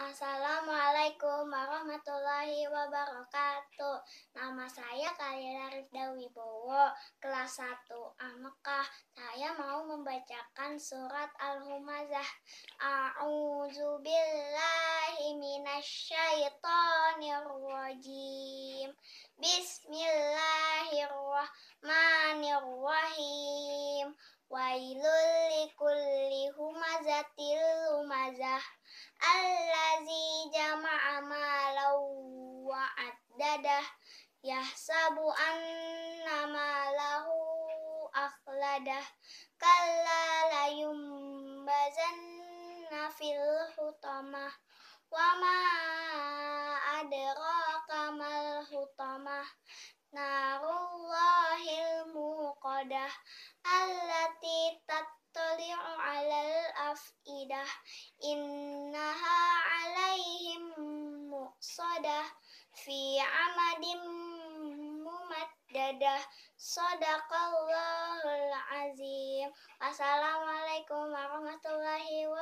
Assalamualaikum warahmatullahi wabarakatuh. Nama saya Kalila Rifda Wibowo, kelas 1 A Mekah. Saya mau membacakan surat Al-Humazah. A'udzu billahi minasyaitonirrajim. Bismillahirrahmanirrahim. Wailul likulli humazatil humazah. Allah yadah an nama lahu akhladah kala layum bazan nafil hutama wama adraka mal hutamah narullahil muqadah allati tattali'u alal afidah innaha fi amadim dadah sodakallahul azim assalamualaikum warahmatullahi wabarakatuh